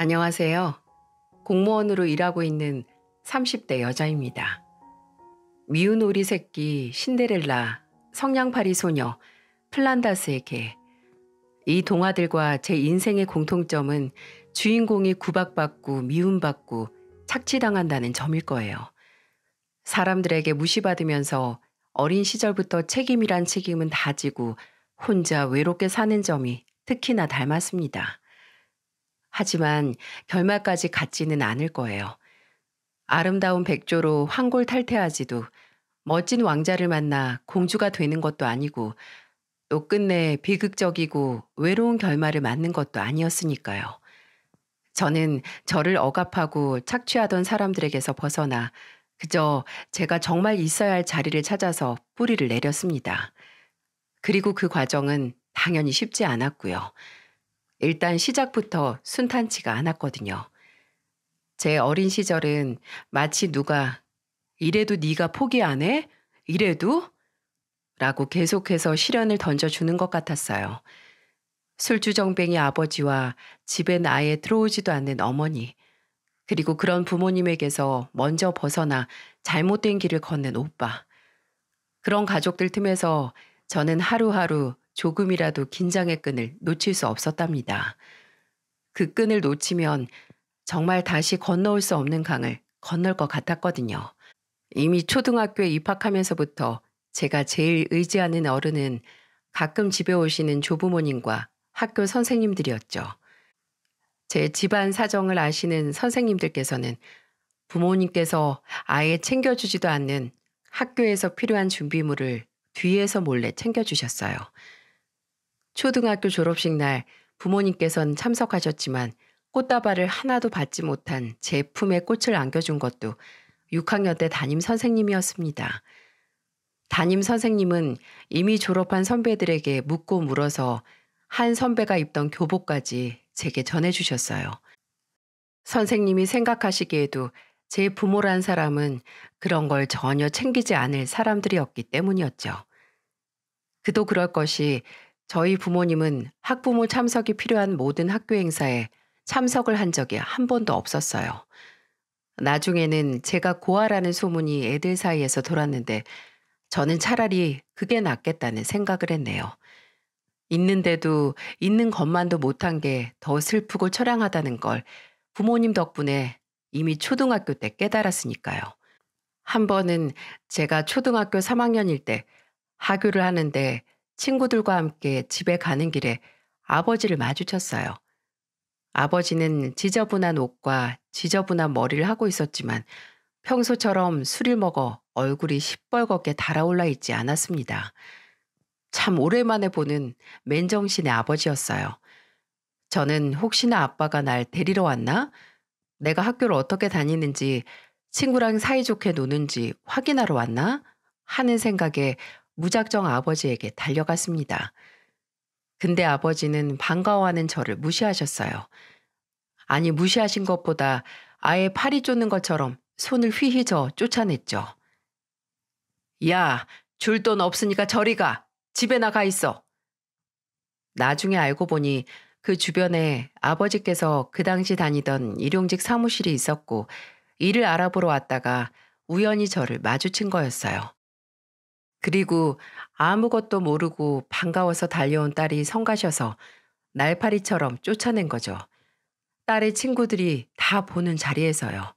안녕하세요. 공무원으로 일하고 있는 30대 여자입니다. 미운 오리 새끼, 신데렐라, 성냥팔이 소녀, 플란다스에게 이 동화들과 제 인생의 공통점은 주인공이 구박받고 미움받고 착취당한다는 점일 거예요. 사람들에게 무시받으면서 어린 시절부터 책임이란 책임은 다지고 혼자 외롭게 사는 점이 특히나 닮았습니다. 하지만 결말까지 같지는 않을 거예요. 아름다운 백조로 황골 탈퇴하지도 멋진 왕자를 만나 공주가 되는 것도 아니고 또 끝내 비극적이고 외로운 결말을 맞는 것도 아니었으니까요. 저는 저를 억압하고 착취하던 사람들에게서 벗어나 그저 제가 정말 있어야 할 자리를 찾아서 뿌리를 내렸습니다. 그리고 그 과정은 당연히 쉽지 않았고요. 일단 시작부터 순탄치가 않았거든요. 제 어린 시절은 마치 누가 이래도 네가 포기 안 해? 이래도? 라고 계속해서 시련을 던져주는 것 같았어요. 술주정뱅이 아버지와 집엔 아예 들어오지도 않는 어머니, 그리고 그런 부모님에게서 먼저 벗어나 잘못된 길을 걷는 오빠. 그런 가족들 틈에서 저는 하루하루 조금이라도 긴장의 끈을 놓칠 수 없었답니다. 그 끈을 놓치면 정말 다시 건너올 수 없는 강을 건널 것 같았거든요. 이미 초등학교에 입학하면서부터 제가 제일 의지하는 어른은 가끔 집에 오시는 조부모님과 학교 선생님들이었죠. 제 집안 사정을 아시는 선생님들께서는 부모님께서 아예 챙겨주지도 않는 학교에서 필요한 준비물을 뒤에서 몰래 챙겨주셨어요. 초등학교 졸업식 날 부모님께선 참석하셨지만 꽃다발을 하나도 받지 못한 제 품에 꽃을 안겨준 것도 6학년 때 담임 선생님이었습니다. 담임 선생님은 이미 졸업한 선배들에게 묻고 물어서 한 선배가 입던 교복까지 제게 전해주셨어요. 선생님이 생각하시기에도 제 부모란 사람은 그런 걸 전혀 챙기지 않을 사람들이었기 때문이었죠. 그도 그럴 것이 저희 부모님은 학부모 참석이 필요한 모든 학교 행사에 참석을 한 적이 한 번도 없었어요. 나중에는 제가 고아라는 소문이 애들 사이에서 돌았는데 저는 차라리 그게 낫겠다는 생각을 했네요. 있는데도 있는 것만도 못한 게 더 슬프고 처량하다는 걸 부모님 덕분에 이미 초등학교 때 깨달았으니까요. 한 번은 제가 초등학교 3학년일 때학교를 하는데 친구들과 함께 집에 가는 길에 아버지를 마주쳤어요. 아버지는 지저분한 옷과 지저분한 머리를 하고 있었지만 평소처럼 술을 먹어 얼굴이 시뻘겋게 달아올라 있지 않았습니다. 참 오랜만에 보는 맨정신의 아버지였어요. 저는 혹시나 아빠가 날 데리러 왔나? 내가 학교를 어떻게 다니는지, 친구랑 사이좋게 노는지 확인하러 왔나? 하는 생각에 무작정 아버지에게 달려갔습니다. 근데 아버지는 반가워하는 저를 무시하셨어요. 아니, 무시하신 것보다 아예 팔이 쫓는 것처럼 손을 휘휘 저 쫓아냈죠. 야, 줄 돈 없으니까 저리 가. 집에 나가 있어. 나중에 알고 보니 그 주변에 아버지께서 그 당시 다니던 일용직 사무실이 있었고 이를 알아보러 왔다가 우연히 저를 마주친 거였어요. 그리고 아무것도 모르고 반가워서 달려온 딸이 성가셔서 날파리처럼 쫓아낸 거죠. 딸의 친구들이 다 보는 자리에서요.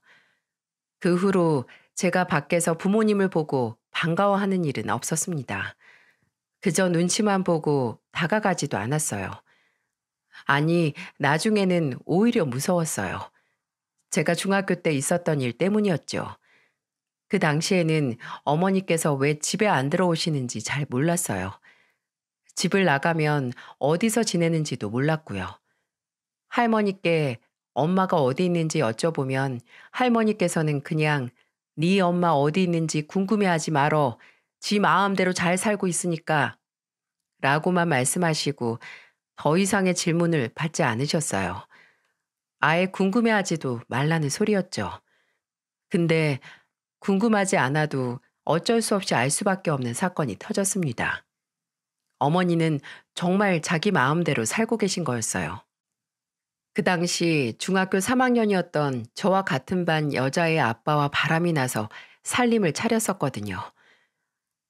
그 후로 제가 밖에서 부모님을 보고 반가워하는 일은 없었습니다. 그저 눈치만 보고 다가가지도 않았어요. 아니, 나중에는 오히려 무서웠어요. 제가 중학교 때 있었던 일 때문이었죠. 그 당시에는 어머니께서 왜 집에 안 들어오시는지 잘 몰랐어요. 집을 나가면 어디서 지내는지도 몰랐고요. 할머니께 엄마가 어디 있는지 여쭤보면 할머니께서는 그냥 네 엄마 어디 있는지 궁금해하지 말어. 지 마음대로 잘 살고 있으니까. 라고만 말씀하시고 더 이상의 질문을 받지 않으셨어요. 아예 궁금해하지도 말라는 소리였죠. 근데 궁금하지 않아도 어쩔 수 없이 알 수밖에 없는 사건이 터졌습니다. 어머니는 정말 자기 마음대로 살고 계신 거였어요. 그 당시 중학교 3학년이었던 저와 같은 반 여자의 아빠와 바람이 나서 살림을 차렸었거든요.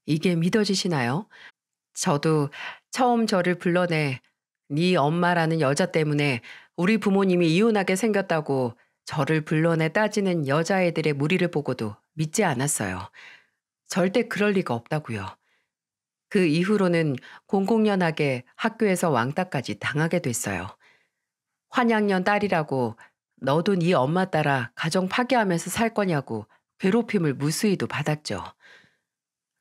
이게 믿어지시나요? 저도 처음 저를 불러내 네 엄마라는 여자 때문에 우리 부모님이 이혼하게 생겼다고 저를 불러내 따지는 여자애들의 무리를 보고도 믿지 않았어요. 절대 그럴 리가 없다고요. 그 이후로는 공공연하게 학교에서 왕따까지 당하게 됐어요. 환양년 딸이라고 너도 네 엄마 따라 가정 파괴하면서 살 거냐고 괴롭힘을 무수히도 받았죠.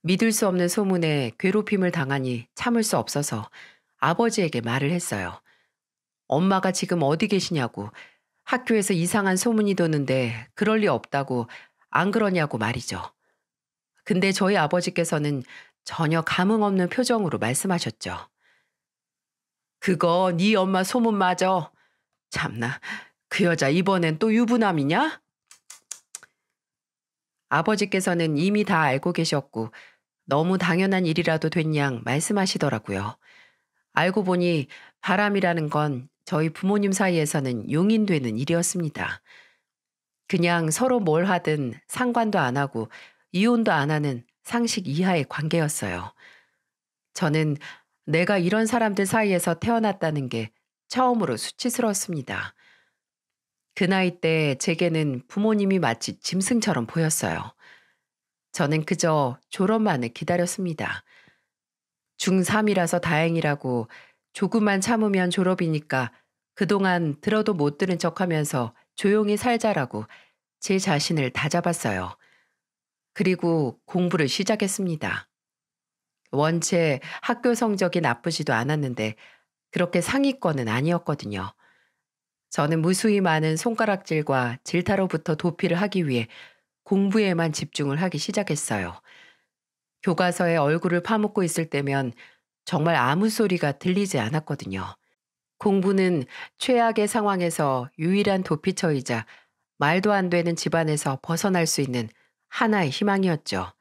믿을 수 없는 소문에 괴롭힘을 당하니 참을 수 없어서 아버지에게 말을 했어요. 엄마가 지금 어디 계시냐고 학교에서 이상한 소문이 도는데 그럴 리 없다고 안 그러냐고 말이죠. 근데 저희 아버지께서는 전혀 감흥 없는 표정으로 말씀하셨죠. 그거 네 엄마 소문 맞어 참나 그 여자 이번엔 또 유부남이냐? 아버지께서는 이미 다 알고 계셨고 너무 당연한 일이라도 된양 말씀하시더라고요. 알고 보니 바람이라는 건 저희 부모님 사이에서는 용인되는 일이었습니다. 그냥 서로 뭘 하든 상관도 안 하고 이혼도 안 하는 상식 이하의 관계였어요. 저는 내가 이런 사람들 사이에서 태어났다는 게 처음으로 수치스러웠습니다. 그 나이 때 제게는 부모님이 마치 짐승처럼 보였어요. 저는 그저 졸업만을 기다렸습니다. 중3이라서 다행이라고 조금만 참으면 졸업이니까 그동안 들어도 못 들은 척 하면서 조용히 살자라고 제 자신을 다잡았어요. 그리고 공부를 시작했습니다. 원체 학교 성적이 나쁘지도 않았는데 그렇게 상위권은 아니었거든요. 저는 무수히 많은 손가락질과 질타로부터 도피를 하기 위해 공부에만 집중을 하기 시작했어요. 교과서에 얼굴을 파묻고 있을 때면 정말 아무 소리가 들리지 않았거든요. 공부는 최악의 상황에서 유일한 도피처이자 말도 안 되는 집안에서 벗어날 수 있는 하나의 희망이었죠.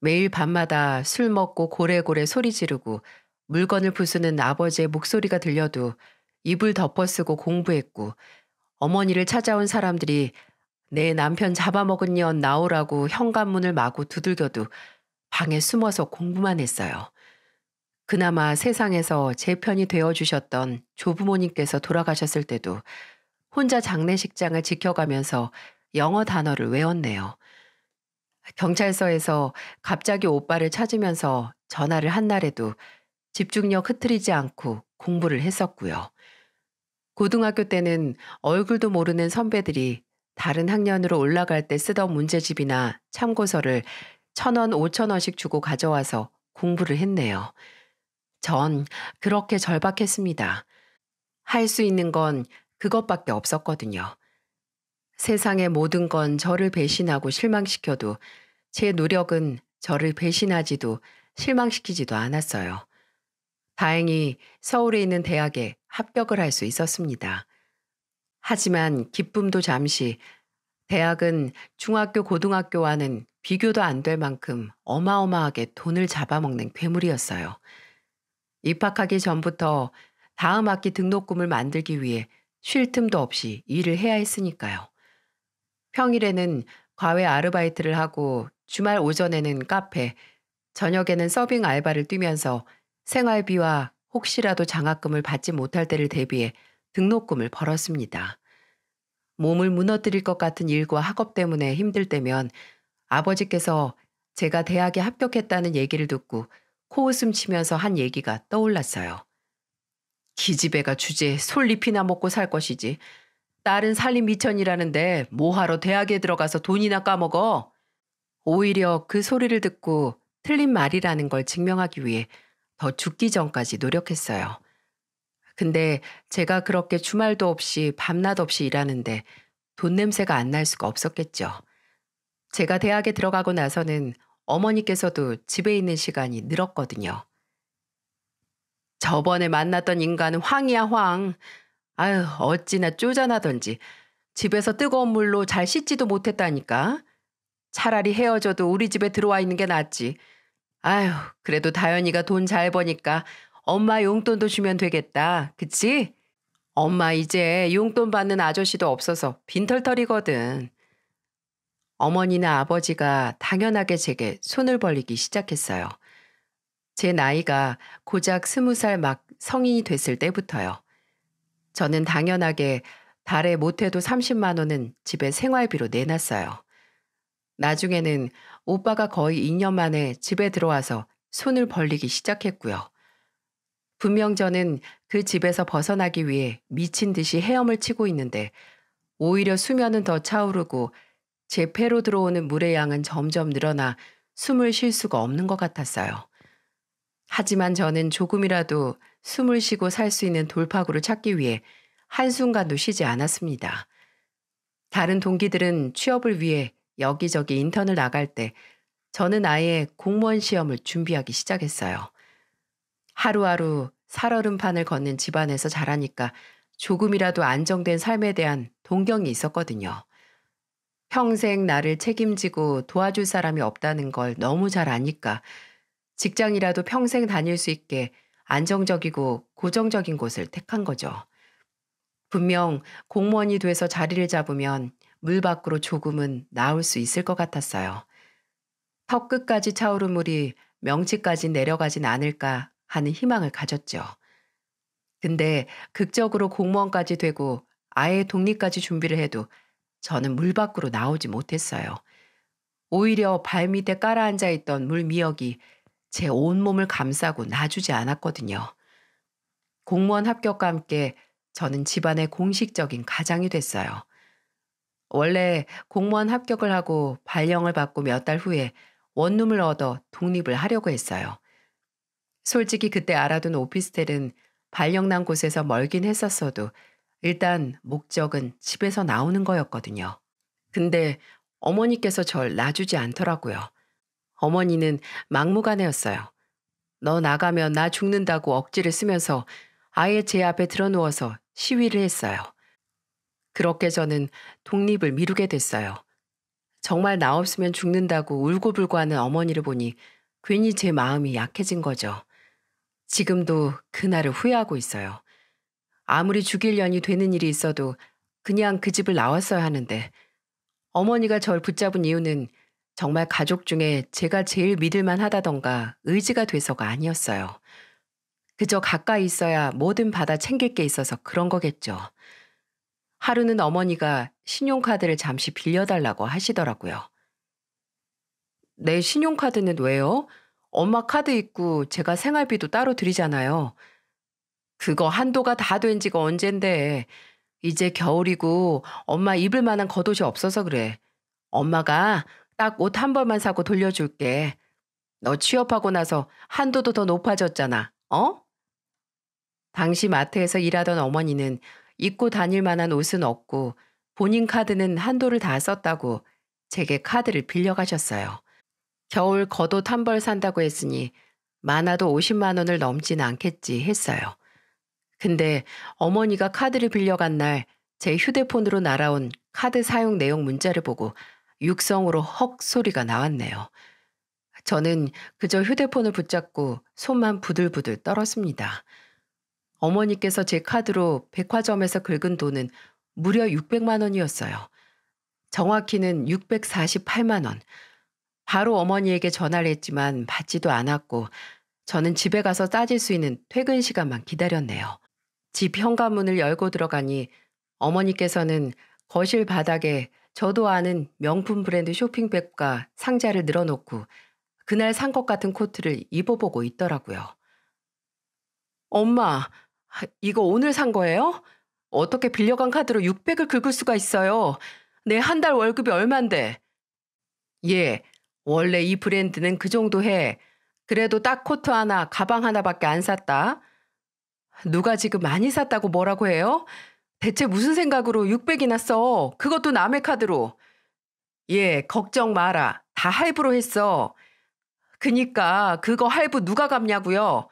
매일 밤마다 술 먹고 고래고래 소리 지르고 물건을 부수는 아버지의 목소리가 들려도 입을 덮어쓰고 공부했고 어머니를 찾아온 사람들이 내 남편 잡아먹은 년 나오라고 현관문을 마구 두들겨도 방에 숨어서 공부만 했어요. 그나마 세상에서 제 편이 되어 주셨던 조부모님께서 돌아가셨을 때도 혼자 장례식장을 지켜가면서 영어 단어를 외웠네요. 경찰서에서 갑자기 오빠를 찾으면서 전화를 한 날에도 집중력 흐트리지 않고 공부를 했었고요. 고등학교 때는 얼굴도 모르는 선배들이 다른 학년으로 올라갈 때 쓰던 문제집이나 참고서를 천 원, 오천 원씩 주고 가져와서 공부를 했네요. 전 그렇게 절박했습니다. 할 수 있는 건 그것밖에 없었거든요. 세상의 모든 건 저를 배신하고 실망시켜도 제 노력은 저를 배신하지도 실망시키지도 않았어요. 다행히 서울에 있는 대학에 합격을 할 수 있었습니다. 하지만 기쁨도 잠시 대학은 중학교, 고등학교와는 비교도 안 될 만큼 어마어마하게 돈을 잡아먹는 괴물이었어요. 입학하기 전부터 다음 학기 등록금을 만들기 위해 쉴 틈도 없이 일을 해야 했으니까요. 평일에는 과외 아르바이트를 하고 주말 오전에는 카페, 저녁에는 서빙 알바를 뛰면서 생활비와 혹시라도 장학금을 받지 못할 때를 대비해 등록금을 벌었습니다. 몸을 무너뜨릴 것 같은 일과 학업 때문에 힘들 때면 아버지께서 제가 대학에 합격했다는 얘기를 듣고 코웃음 치면서 한 얘기가 떠올랐어요. 기집애가 주제 에 솔잎이나 먹고 살 것이지. 딸은 살림 미천이라는데 뭐하러 대학에 들어가서 돈이나 까먹어. 오히려 그 소리를 듣고 틀린 말이라는 걸 증명하기 위해 더 죽기 전까지 노력했어요. 근데 제가 그렇게 주말도 없이 밤낮 없이 일하는데 돈 냄새가 안 날 수가 없었겠죠. 제가 대학에 들어가고 나서는 어머니께서도 집에 있는 시간이 늘었거든요. 저번에 만났던 인간은 황이야 황. 아유 어찌나 쪼잔하던지 집에서 뜨거운 물로 잘 씻지도 못했다니까. 차라리 헤어져도 우리 집에 들어와 있는 게 낫지. 아유 그래도 다현이가 돈 잘 버니까 엄마 용돈도 주면 되겠다. 그치? 엄마 이제 용돈 받는 아저씨도 없어서 빈털털이거든. 어머니나 아버지가 당연하게 제게 손을 벌리기 시작했어요. 제 나이가 고작 스무 살 막 성인이 됐을 때부터요. 저는 당연하게 달에 못해도 30만 원은 집에 생활비로 내놨어요. 나중에는 오빠가 거의 2년 만에 집에 들어와서 손을 벌리기 시작했고요. 분명 저는 그 집에서 벗어나기 위해 미친 듯이 헤엄을 치고 있는데 오히려 수면은 더 차오르고 제 폐로 들어오는 물의 양은 점점 늘어나 숨을 쉴 수가 없는 것 같았어요. 하지만 저는 조금이라도 숨을 쉬고 살 수 있는 돌파구를 찾기 위해 한순간도 쉬지 않았습니다. 다른 동기들은 취업을 위해 여기저기 인턴을 나갈 때 저는 아예 공무원 시험을 준비하기 시작했어요. 하루하루 살얼음판을 걷는 집안에서 자라니까 조금이라도 안정된 삶에 대한 동경이 있었거든요. 평생 나를 책임지고 도와줄 사람이 없다는 걸 너무 잘 아니까 직장이라도 평생 다닐 수 있게 안정적이고 고정적인 곳을 택한 거죠. 분명 공무원이 돼서 자리를 잡으면 물 밖으로 조금은 나올 수 있을 것 같았어요. 턱 끝까지 차오른 물이 명치까지 내려가진 않을까 하는 희망을 가졌죠. 근데 극적으로 공무원까지 되고 아예 독립까지 준비를 해도 저는 물 밖으로 나오지 못했어요. 오히려 발밑에 깔아앉아 있던 물 미역이 제 온몸을 감싸고 놔주지 않았거든요. 공무원 합격과 함께 저는 집안의 공식적인 가장이 됐어요. 원래 공무원 합격을 하고 발령을 받고 몇 달 후에 원룸을 얻어 독립을 하려고 했어요. 솔직히 그때 알아둔 오피스텔은 발령난 곳에서 멀긴 했었어도 일단 목적은 집에서 나오는 거였거든요. 근데 어머니께서 절 놔주지 않더라고요. 어머니는 막무가내였어요. 너 나가면 나 죽는다고 억지를 쓰면서 아예 제 앞에 들어누워서 시위를 했어요. 그렇게 저는 독립을 미루게 됐어요. 정말 나 없으면 죽는다고 울고불고 하는 어머니를 보니 괜히 제 마음이 약해진 거죠. 지금도 그날을 후회하고 있어요. 아무리 죽일 년이 되는 일이 있어도 그냥 그 집을 나왔어야 하는데 어머니가 절 붙잡은 이유는 정말 가족 중에 제가 제일 믿을만 하다던가 의지가 돼서가 아니었어요. 그저 가까이 있어야 뭐든 받아 챙길 게 있어서 그런 거겠죠. 하루는 어머니가 신용카드를 잠시 빌려달라고 하시더라고요. 내 신용카드는 왜요? 엄마 카드 있고 제가 생활비도 따로 드리잖아요. 그거 한도가 다 된 지가 언젠데. 이제 겨울이고 엄마 입을 만한 겉옷이 없어서 그래. 엄마가 딱 옷 한 벌만 사고 돌려줄게. 너 취업하고 나서 한도도 더 높아졌잖아. 어? 당시 마트에서 일하던 어머니는 입고 다닐 만한 옷은 없고 본인 카드는 한도를 다 썼다고 제게 카드를 빌려가셨어요. 겨울 겉옷 한 벌 산다고 했으니 많아도 50만 원을 넘진 않겠지 했어요. 근데 어머니가 카드를 빌려간 날 제 휴대폰으로 날아온 카드 사용 내용 문자를 보고 육성으로 헉 소리가 나왔네요. 저는 그저 휴대폰을 붙잡고 손만 부들부들 떨었습니다. 어머니께서 제 카드로 백화점에서 긁은 돈은 무려 600만 원이었어요. 정확히는 648만 원. 바로 어머니에게 전화를 했지만 받지도 않았고 저는 집에 가서 따질 수 있는 퇴근 시간만 기다렸네요. 집 현관문을 열고 들어가니 어머니께서는 거실 바닥에 저도 아는 명품 브랜드 쇼핑백과 상자를 늘어놓고 그날 산 것 같은 코트를 입어보고 있더라고요. 엄마, 이거 오늘 산 거예요? 어떻게 빌려간 카드로 600을 긁을 수가 있어요? 내 한 달 월급이 얼만데? 예, 원래 이 브랜드는 그 정도 해. 그래도 딱 코트 하나, 가방 하나밖에 안 샀다. 누가 지금 많이 샀다고 뭐라고 해요? 대체 무슨 생각으로 600이나 써? 그것도 남의 카드로. 예, 걱정 마라. 다 할부로 했어. 그니까 그거 할부 누가 갚냐고요?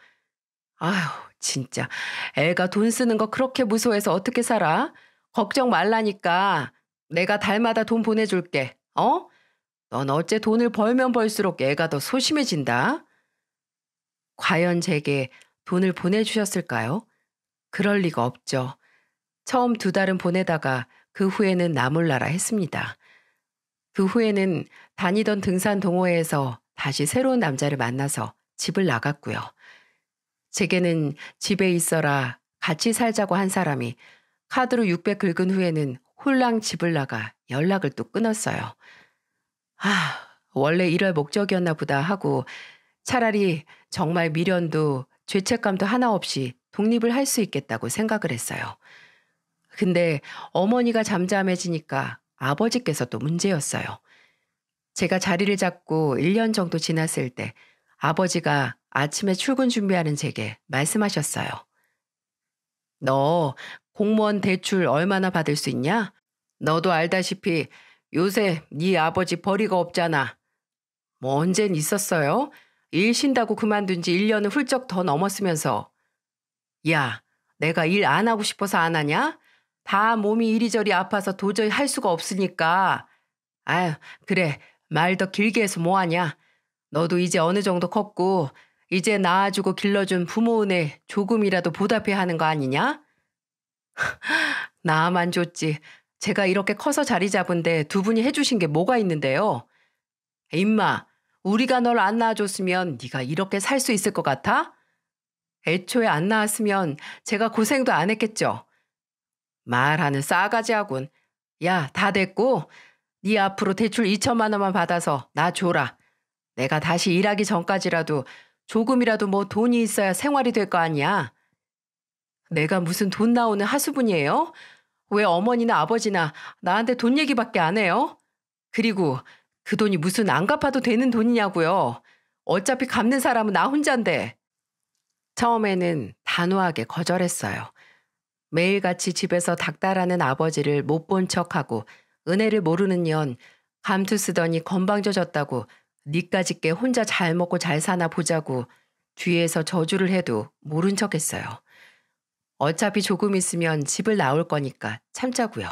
아휴, 진짜. 애가 돈 쓰는 거 그렇게 무서워해서 어떻게 살아? 걱정 말라니까. 내가 달마다 돈 보내줄게. 어? 넌 어째 돈을 벌면 벌수록 애가 더 소심해진다. 과연 제게 돈을 보내주셨을까요? 그럴 리가 없죠. 처음 두 달은 보내다가 그 후에는 나몰라라 했습니다. 그 후에는 다니던 등산 동호회에서 다시 새로운 남자를 만나서 집을 나갔고요. 제게는 집에 있어라 같이 살자고 한 사람이 카드로 600 긁은 후에는 홀랑 집을 나가 연락을 또 끊었어요. 아, 원래 이럴 목적이었나 보다 하고 차라리 정말 미련도 죄책감도 하나 없이 독립을 할 수 있겠다고 생각을 했어요. 근데 어머니가 잠잠해지니까 아버지께서 도 문제였어요. 제가 자리를 잡고 1년 정도 지났을 때 아버지가 아침에 출근 준비하는 제게 말씀하셨어요. 너 공무원 대출 얼마나 받을 수 있냐? 너도 알다시피 요새 네 아버지 버리가 없잖아. 뭐 언젠 있었어요? 일 쉰다고 그만둔 지 1년을 훌쩍 더 넘었으면서 야, 내가 일 안 하고 싶어서 안 하냐? 다 몸이 이리저리 아파서 도저히 할 수가 없으니까. 아휴 그래. 말 더 길게 해서 뭐하냐. 너도 이제 어느 정도 컸고 이제 낳아주고 길러준 부모 은혜 조금이라도 보답해야 하는 거 아니냐? 나만 좋지. 제가 이렇게 커서 자리 잡은데 두 분이 해주신 게 뭐가 있는데요. 임마, 우리가 널 안 낳아줬으면 네가 이렇게 살 수 있을 것 같아? 애초에 안 낳았으면 제가 고생도 안 했겠죠. 말하는 싸가지하군. 야, 다 됐고 네 앞으로 대출 2천만 원만 받아서 나 줘라. 내가 다시 일하기 전까지라도 조금이라도 뭐 돈이 있어야 생활이 될 거 아니야. 내가 무슨 돈 나오는 하수분이에요? 왜 어머니나 아버지나 나한테 돈 얘기밖에 안 해요? 그리고 그 돈이 무슨 안 갚아도 되는 돈이냐고요. 어차피 갚는 사람은 나 혼잔데. 처음에는 단호하게 거절했어요. 매일같이 집에서 닥달하는 아버지를 못 본 척하고 은혜를 모르는 년 감투 쓰더니 건방져졌다고 니까지께 혼자 잘 먹고 잘 사나 보자고 뒤에서 저주를 해도 모른 척했어요. 어차피 조금 있으면 집을 나올 거니까 참자고요.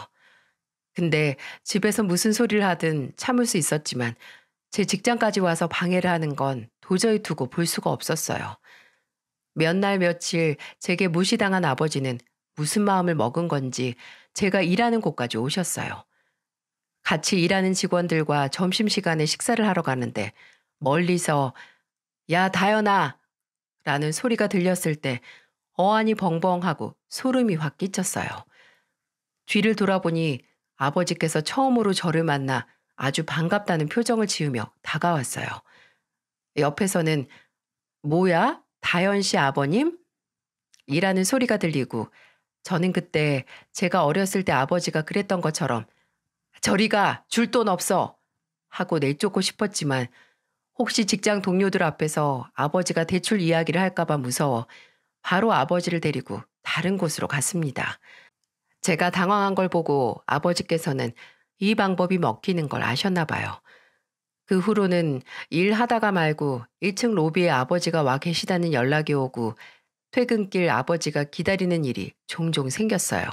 근데 집에서 무슨 소리를 하든 참을 수 있었지만 제 직장까지 와서 방해를 하는 건 도저히 두고 볼 수가 없었어요. 몇 날 며칠 제게 무시당한 아버지는 무슨 마음을 먹은 건지 제가 일하는 곳까지 오셨어요. 같이 일하는 직원들과 점심시간에 식사를 하러 가는데 멀리서 야 다현아 라는 소리가 들렸을 때 어안이 벙벙하고 소름이 확 끼쳤어요. 뒤를 돌아보니 아버지께서 처음으로 저를 만나 아주 반갑다는 표정을 지으며 다가왔어요. 옆에서는 뭐야? 다현 씨 아버님? 이라는 소리가 들리고 저는 그때 제가 어렸을 때 아버지가 그랬던 것처럼 저리가 줄 돈 없어 하고 내쫓고 싶었지만 혹시 직장 동료들 앞에서 아버지가 대출 이야기를 할까봐 무서워 바로 아버지를 데리고 다른 곳으로 갔습니다. 제가 당황한 걸 보고 아버지께서는 이 방법이 먹히는 걸 아셨나 봐요. 그 후로는 일하다가 말고 1층 로비에 아버지가 와 계시다는 연락이 오고 퇴근길 아버지가 기다리는 일이 종종 생겼어요.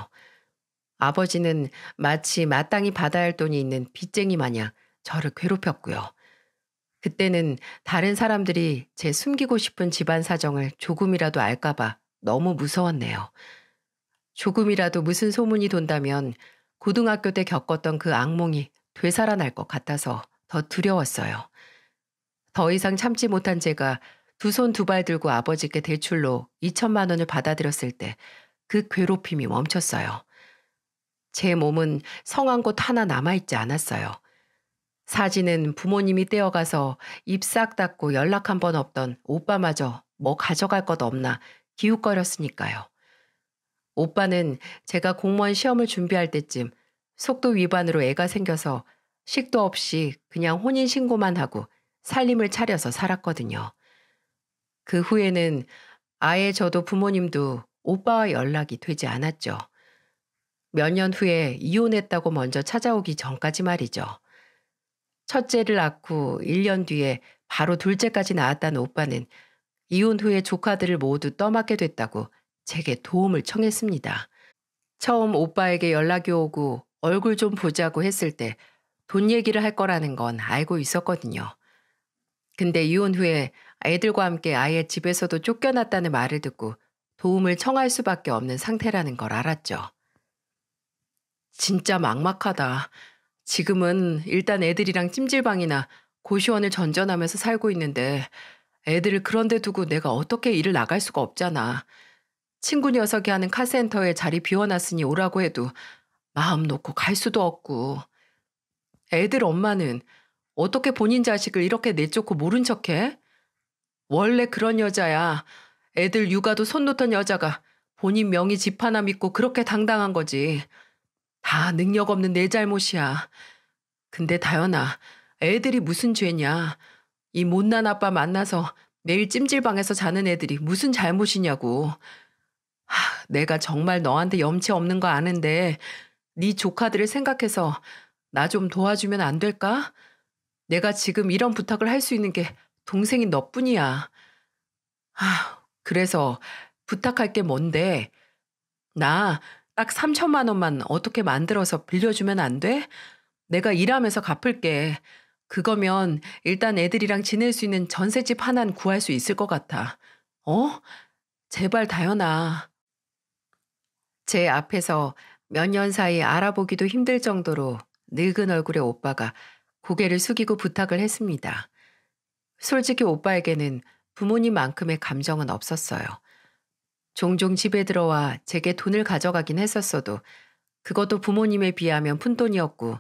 아버지는 마치 마땅히 받아야 할 돈이 있는 빚쟁이 마냥 저를 괴롭혔고요. 그때는 다른 사람들이 제 숨기고 싶은 집안 사정을 조금이라도 알까봐 너무 무서웠네요. 조금이라도 무슨 소문이 돈다면 고등학교 때 겪었던 그 악몽이 되살아날 것 같아서 더 두려웠어요. 더 이상 참지 못한 제가 두 손 두 발 들고 아버지께 대출로 2천만 원을 받아들였을 때 그 괴롭힘이 멈췄어요. 제 몸은 성한 곳 하나 남아있지 않았어요. 사진은 부모님이 떼어가서 입싹 닫고 연락 한 번 없던 오빠마저 뭐 가져갈 것 없나 기웃거렸으니까요. 오빠는 제가 공무원 시험을 준비할 때쯤 속도 위반으로 애가 생겨서 식도 없이 그냥 혼인 신고만 하고 살림을 차려서 살았거든요. 그 후에는 아예 저도 부모님도 오빠와 연락이 되지 않았죠. 몇 년 후에 이혼했다고 먼저 찾아오기 전까지 말이죠. 첫째를 낳고 1년 뒤에 바로 둘째까지 낳았다는 오빠는 이혼 후에 조카들을 모두 떠맡게 됐다고 제게 도움을 청했습니다. 처음 오빠에게 연락이 오고 얼굴 좀 보자고 했을 때 돈 얘기를 할 거라는 건 알고 있었거든요. 근데 이혼 후에 애들과 함께 아예 집에서도 쫓겨났다는 말을 듣고 도움을 청할 수밖에 없는 상태라는 걸 알았죠. 진짜 막막하다. 지금은 일단 애들이랑 찜질방이나 고시원을 전전하면서 살고 있는데 애들을 그런데 두고 내가 어떻게 일을 나갈 수가 없잖아. 친구 녀석이 하는 카센터에 자리 비워놨으니 오라고 해도 마음 놓고 갈 수도 없고. 애들 엄마는 어떻게 본인 자식을 이렇게 내쫓고 모른 척해? 원래 그런 여자야. 애들 육아도 손 놓던 여자가 본인 명의 집 하나 믿고 그렇게 당당한 거지. 다 능력 없는 내 잘못이야. 근데 다연아, 애들이 무슨 죄냐? 이 못난 아빠 만나서 매일 찜질방에서 자는 애들이 무슨 잘못이냐고. 하, 내가 정말 너한테 염치 없는 거 아는데 네 조카들을 생각해서 나 좀 도와주면 안 될까? 내가 지금 이런 부탁을 할 수 있는 게 동생인 너뿐이야. 하, 그래서 부탁할 게 뭔데? 나 딱 3천만 원만 어떻게 만들어서 빌려주면 안 돼? 내가 일하면서 갚을게. 그거면 일단 애들이랑 지낼 수 있는 전셋집 하나는 구할 수 있을 것 같아. 어? 제발 다현아. 제 앞에서 몇 년 사이 알아보기도 힘들 정도로 늙은 얼굴의 오빠가 고개를 숙이고 부탁을 했습니다. 솔직히 오빠에게는 부모님만큼의 감정은 없었어요. 종종 집에 들어와 제게 돈을 가져가긴 했었어도 그것도 부모님에 비하면 푼돈이었고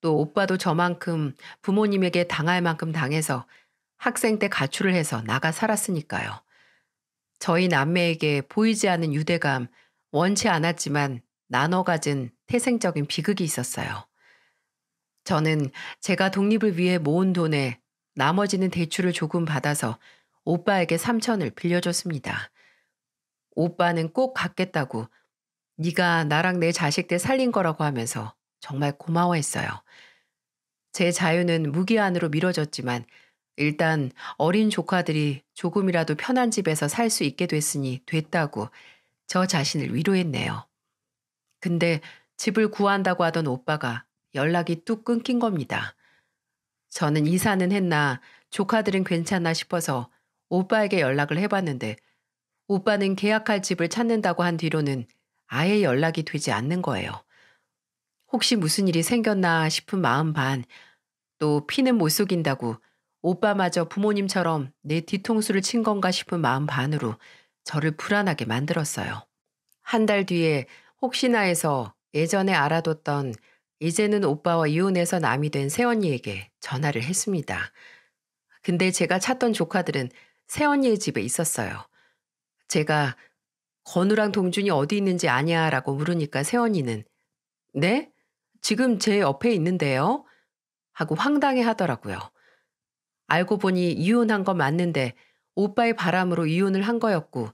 또 오빠도 저만큼 부모님에게 당할 만큼 당해서 학생 때 가출을 해서 나가 살았으니까요. 저희 남매에게 보이지 않은 유대감, 원치 않았지만 나눠 가진 태생적인 비극이 있었어요. 저는 제가 독립을 위해 모은 돈에 나머지는 대출을 조금 받아서 오빠에게 3천을 빌려줬습니다. 오빠는 꼭 갚겠다고 네가 나랑 내 자식 들 살린 거라고 하면서 정말 고마워했어요. 제 자유는 무기 안으로 미뤄졌지만 일단 어린 조카들이 조금이라도 편한 집에서 살 수 있게 됐으니 됐다고 저 자신을 위로했네요. 근데 집을 구한다고 하던 오빠가 연락이 뚝 끊긴 겁니다. 저는 이사는 했나 조카들은 괜찮나 싶어서 오빠에게 연락을 해봤는데 오빠는 계약할 집을 찾는다고 한 뒤로는 아예 연락이 되지 않는 거예요. 혹시 무슨 일이 생겼나 싶은 마음 반, 또 피는 못 속인다고 오빠마저 부모님처럼 내 뒤통수를 친 건가 싶은 마음 반으로 저를 불안하게 만들었어요. 한 달 뒤에 혹시나 해서 예전에 알아뒀던 이제는 오빠와 이혼해서 남이 된 새언니에게 전화를 했습니다. 근데 제가 찾던 조카들은 새언니의 집에 있었어요. 제가 건우랑 동준이 어디 있는지 아냐 라고 물으니까 새언니는 네? 지금 제 옆에 있는데요? 하고 황당해 하더라고요. 알고 보니 이혼한 거 맞는데 오빠의 바람으로 이혼을 한 거였고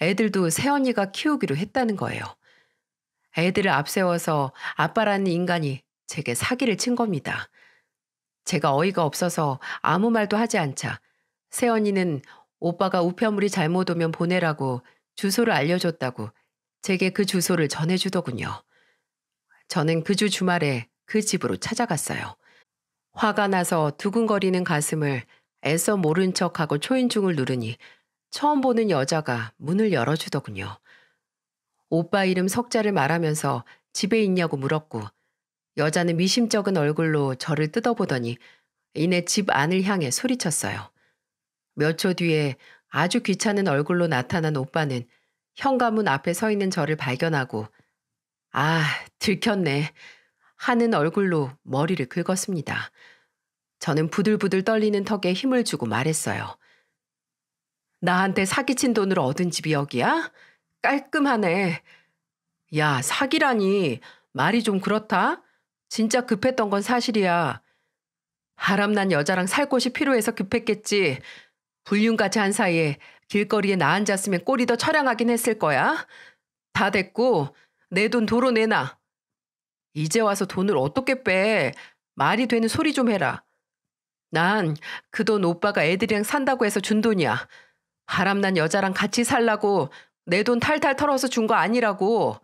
애들도 새언니가 키우기로 했다는 거예요. 애들을 앞세워서 아빠라는 인간이 제게 사기를 친 겁니다. 제가 어이가 없어서 아무 말도 하지 않자 새언니는 오빠가 우편물이 잘못 오면 보내라고 주소를 알려줬다고 제게 그 주소를 전해주더군요. 저는 그 주 주말에 그 집으로 찾아갔어요. 화가 나서 두근거리는 가슴을 애써 모른 척하고 초인중을 누르니 처음 보는 여자가 문을 열어주더군요. 오빠 이름 석자를 말하면서 집에 있냐고 물었고 여자는 미심쩍은 얼굴로 저를 뜯어보더니 이내 집 안을 향해 소리쳤어요. 몇 초 뒤에 아주 귀찮은 얼굴로 나타난 오빠는 현관문 앞에 서 있는 저를 발견하고 아 들켰네 하는 얼굴로 머리를 긁었습니다. 저는 부들부들 떨리는 턱에 힘을 주고 말했어요. 나한테 사기친 돈으로 얻은 집이 여기야? 깔끔하네. 야, 사기라니. 말이 좀 그렇다. 진짜 급했던 건 사실이야. 하람난 여자랑 살 곳이 필요해서 급했겠지. 불륜같이한 사이에 길거리에 나 앉았으면 꼬리 더 처량하긴 했을 거야. 다 됐고 내 돈 도로 내놔. 이제 와서 돈을 어떻게 빼? 말이 되는 소리 좀 해라. 난그돈 오빠가 애들이랑 산다고 해서 준 돈이야. 바람난 여자랑 같이 살라고 내 돈 탈탈 털어서 준 거 아니라고.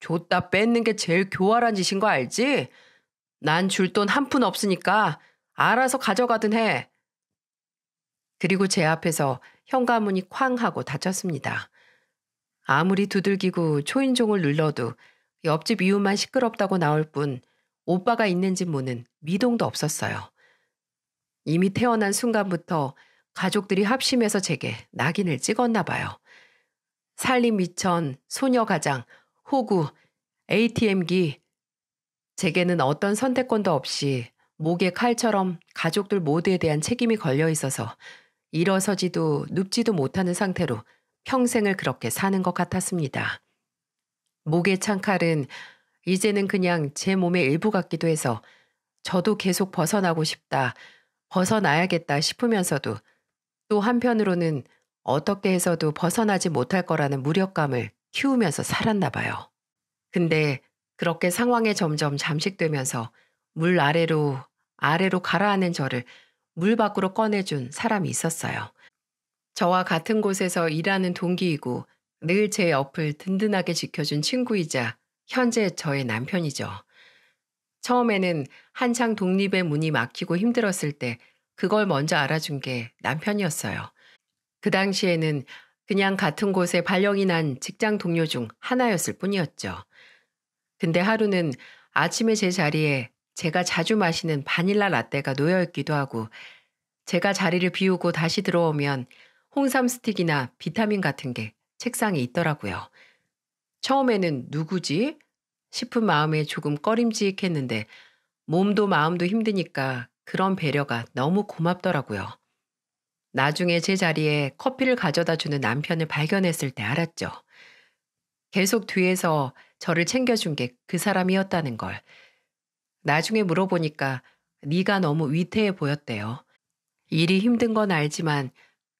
줬다 뺏는 게 제일 교활한 짓인 거 알지? 난 줄 돈 한 푼 없으니까 알아서 가져가든 해. 그리고 제 앞에서 현관문이 쾅 하고 닫혔습니다. 아무리 두들기고 초인종을 눌러도 옆집 이웃만 시끄럽다고 나올 뿐 오빠가 있는 집 문은 미동도 없었어요. 이미 태어난 순간부터 가족들이 합심해서 제게 낙인을 찍었나 봐요. 살림미천, 소녀가장, 호구, ATM기. 제게는 어떤 선택권도 없이 목에 칼처럼 가족들 모두에 대한 책임이 걸려 있어서 일어서지도 눕지도 못하는 상태로 평생을 그렇게 사는 것 같았습니다. 목의 창칼은 이제는 그냥 제 몸의 일부 같기도 해서 저도 계속 벗어나고 싶다. 벗어나야겠다 싶으면서도 또 한편으로는 어떻게 해서도 벗어나지 못할 거라는 무력감을 키우면서 살았나 봐요. 근데 그렇게 상황에 점점 잠식되면서 물 아래로 아래로 가라앉는 저를 물 밖으로 꺼내준 사람이 있었어요. 저와 같은 곳에서 일하는 동기이고 늘 제 옆을 든든하게 지켜준 친구이자 현재 저의 남편이죠. 처음에는 한창 독립의 문이 막히고 힘들었을 때 그걸 먼저 알아준 게 남편이었어요. 그 당시에는 그냥 같은 곳에 발령이 난 직장 동료 중 하나였을 뿐이었죠. 근데 하루는 아침에 제 자리에 제가 자주 마시는 바닐라 라떼가 놓여 있기도 하고 제가 자리를 비우고 다시 들어오면 홍삼 스틱이나 비타민 같은 게 책상에 있더라고요. 처음에는 누구지? 싶은 마음에 조금 꺼림직했는데 몸도 마음도 힘드니까 그런 배려가 너무 고맙더라고요. 나중에 제 자리에 커피를 가져다 주는 남편을 발견했을 때 알았죠. 계속 뒤에서 저를 챙겨준 게 그 사람이었다는 걸. 나중에 물어보니까 네가 너무 위태해 보였대요. 일이 힘든 건 알지만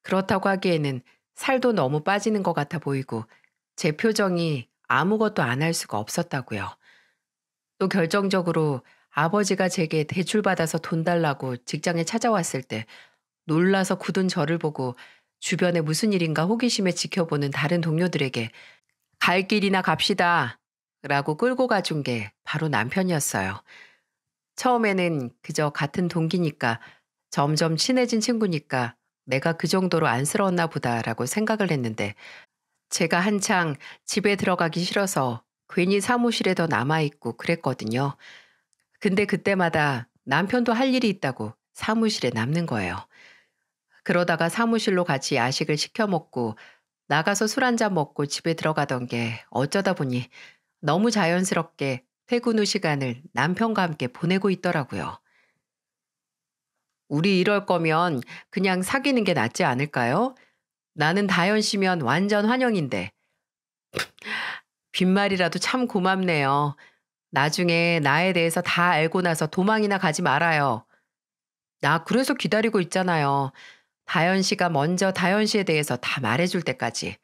그렇다고 하기에는 살도 너무 빠지는 것 같아 보이고 제 표정이 아무것도 안 할 수가 없었다고요. 또 결정적으로 아버지가 제게 대출받아서 돈 달라고 직장에 찾아왔을 때 놀라서 굳은 저를 보고 주변에 무슨 일인가 호기심에 지켜보는 다른 동료들에게 갈 길이나 갑시다 라고 끌고 가준 게 바로 남편이었어요. 처음에는 그저 같은 동기니까 점점 친해진 친구니까 내가 그 정도로 안쓰러웠나 보다라고 생각을 했는데 제가 한창 집에 들어가기 싫어서 괜히 사무실에 더 남아있고 그랬거든요. 근데 그때마다 남편도 할 일이 있다고 사무실에 남는 거예요. 그러다가 사무실로 같이 야식을 시켜 먹고 나가서 술 한 잔 먹고 집에 들어가던 게 어쩌다 보니 너무 자연스럽게 퇴근 후 시간을 남편과 함께 보내고 있더라고요. 우리 이럴 거면 그냥 사귀는 게 낫지 않을까요? 나는 다현 씨면 완전 환영인데. 빈말이라도 참 고맙네요. 나중에 나에 대해서 다 알고 나서 도망이나 가지 말아요. 나 그래서 기다리고 있잖아요. 다현 씨가 먼저 다현 씨에 대해서 다 말해줄 때까지.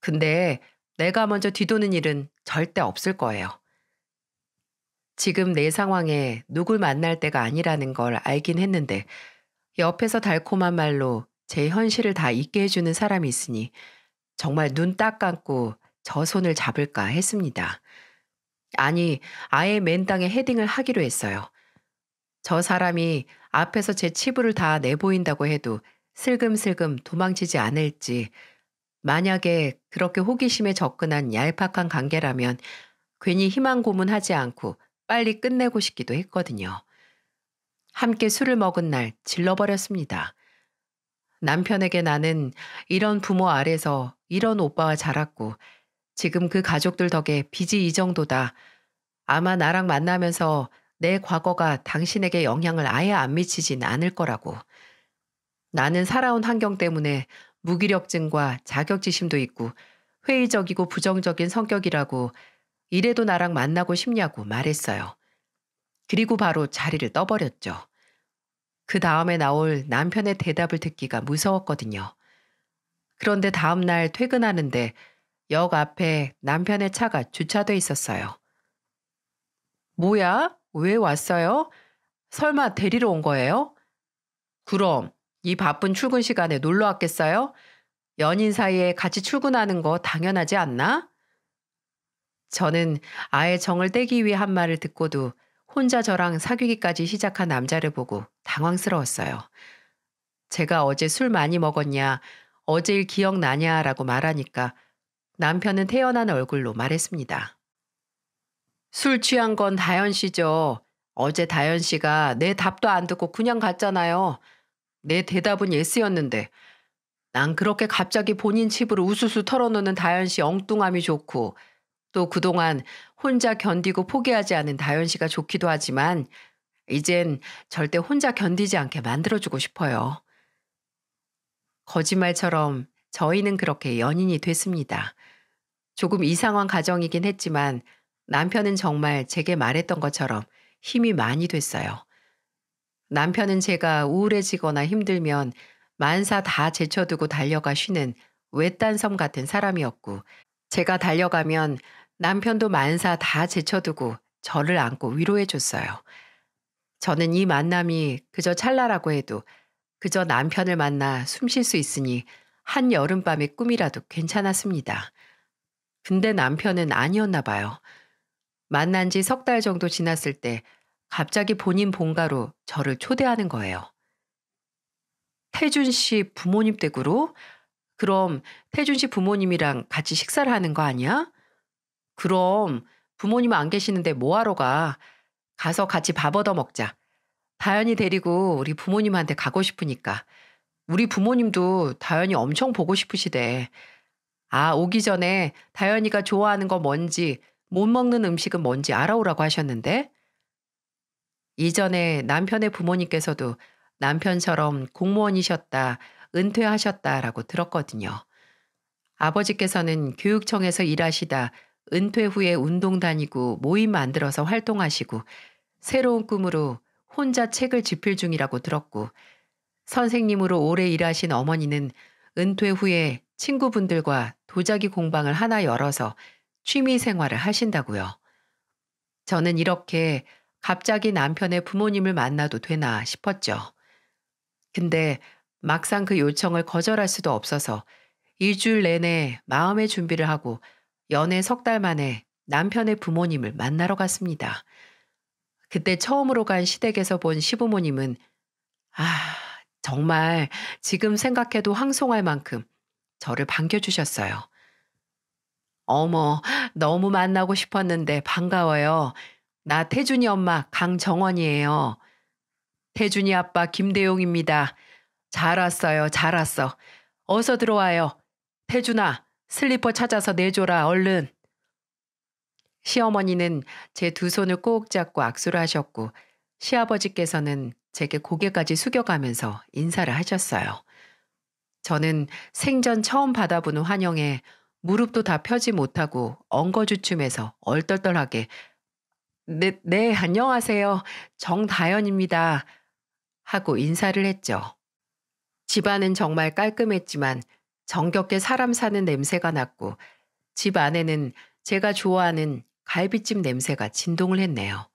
근데 내가 먼저 뒤도는 일은 절대 없을 거예요. 지금 내 상황에 누굴 만날 때가 아니라는 걸 알긴 했는데 옆에서 달콤한 말로 제 현실을 다 잊게 해주는 사람이 있으니 정말 눈 딱 감고 저 손을 잡을까 했습니다. 아니, 아예 맨 땅에 헤딩을 하기로 했어요. 저 사람이 앞에서 제 치부를 다 내보인다고 해도 슬금슬금 도망치지 않을지, 만약에 그렇게 호기심에 접근한 얄팍한 관계라면 괜히 희망 고문하지 않고 빨리 끝내고 싶기도 했거든요. 함께 술을 먹은 날 질러버렸습니다. 남편에게 나는 이런 부모 아래서 이런 오빠와 자랐고 지금 그 가족들 덕에 빚이 이 정도다. 아마 나랑 만나면서 내 과거가 당신에게 영향을 아예 안 미치진 않을 거라고. 나는 살아온 환경 때문에 무기력증과 자격지심도 있고 회의적이고 부정적인 성격이라고 이래도 나랑 만나고 싶냐고 말했어요. 그리고 바로 자리를 떠버렸죠. 그 다음에 나올 남편의 대답을 듣기가 무서웠거든요. 그런데 다음 날 퇴근하는데 역 앞에 남편의 차가 주차돼 있었어요. 뭐야? 왜 왔어요? 설마 데리러 온 거예요? 그럼 이 바쁜 출근 시간에 놀러 왔겠어요? 연인 사이에 같이 출근하는 거 당연하지 않나? 저는 아예 정을 떼기 위해 한 말을 듣고도 혼자 저랑 사귀기까지 시작한 남자를 보고 당황스러웠어요. 제가 어제 술 많이 먹었냐, 어제 일 기억나냐라고 말하니까 남편은 태연한 얼굴로 말했습니다. 술 취한 건 다현 씨죠. 어제 다현 씨가 내 답도 안 듣고 그냥 갔잖아요. 내 대답은 예스였는데 난 그렇게 갑자기 본인 칩으로 우수수 털어놓는 다현 씨 엉뚱함이 좋고 또 그동안 혼자 견디고 포기하지 않은 다현 씨가 좋기도 하지만 이젠 절대 혼자 견디지 않게 만들어주고 싶어요. 거짓말처럼 저희는 그렇게 연인이 됐습니다. 조금 이상한 가정이긴 했지만 남편은 정말 제게 말했던 것처럼 힘이 많이 됐어요. 남편은 제가 우울해지거나 힘들면 만사 다 제쳐두고 달려가 쉬는 외딴섬 같은 사람이었고 제가 달려가면 남편도 만사 다 제쳐두고 저를 안고 위로해 줬어요. 저는 이 만남이 그저 찰나라고 해도 그저 남편을 만나 숨 쉴 수 있으니 한 여름밤의 꿈이라도 괜찮았습니다. 근데 남편은 아니었나 봐요. 만난 지 석 달 정도 지났을 때 갑자기 본인 본가로 저를 초대하는 거예요. 태준 씨 부모님 댁으로? 그럼 태준 씨 부모님이랑 같이 식사를 하는 거 아니야? 그럼 부모님 안 계시는데 뭐하러 가? 가서 같이 밥 얻어 먹자. 다현이 데리고 우리 부모님한테 가고 싶으니까. 우리 부모님도 다현이 엄청 보고 싶으시대. 아, 오기 전에 다현이가 좋아하는 거 뭔지, 못 먹는 음식은 뭔지 알아오라고 하셨는데? 이전에 남편의 부모님께서도 남편처럼 공무원이셨다, 은퇴하셨다라고 들었거든요. 아버지께서는 교육청에서 일하시다 은퇴 후에 운동 다니고 모임 만들어서 활동하시고 새로운 꿈으로 혼자 책을 집필 중이라고 들었고 선생님으로 오래 일하신 어머니는 은퇴 후에 친구분들과 도자기 공방을 하나 열어서 취미 생활을 하신다고요. 저는 이렇게 갑자기 남편의 부모님을 만나도 되나 싶었죠. 근데 막상 그 요청을 거절할 수도 없어서 일주일 내내 마음의 준비를 하고 연애 석 달 만에 남편의 부모님을 만나러 갔습니다. 그때 처음으로 간 시댁에서 본 시부모님은 아, 정말 지금 생각해도 황송할 만큼 저를 반겨주셨어요. 어머, 너무 만나고 싶었는데 반가워요. 나 태준이 엄마 강정원이에요. 태준이 아빠 김대용입니다. 잘 왔어요, 잘 왔어. 어서 들어와요. 태준아, 슬리퍼 찾아서 내줘라, 얼른. 시어머니는 제 두 손을 꼭 잡고 악수를 하셨고, 시아버지께서는 제게 고개까지 숙여가면서 인사를 하셨어요. 저는 생전 처음 받아보는 환영에 무릎도 다 펴지 못하고 엉거주춤해서 얼떨떨하게 네, 네, 안녕하세요. 정다연입니다. 하고 인사를 했죠. 집안은 정말 깔끔했지만 정겹게 사람 사는 냄새가 났고 집 안에는 제가 좋아하는 갈비찜 냄새가 진동을 했네요.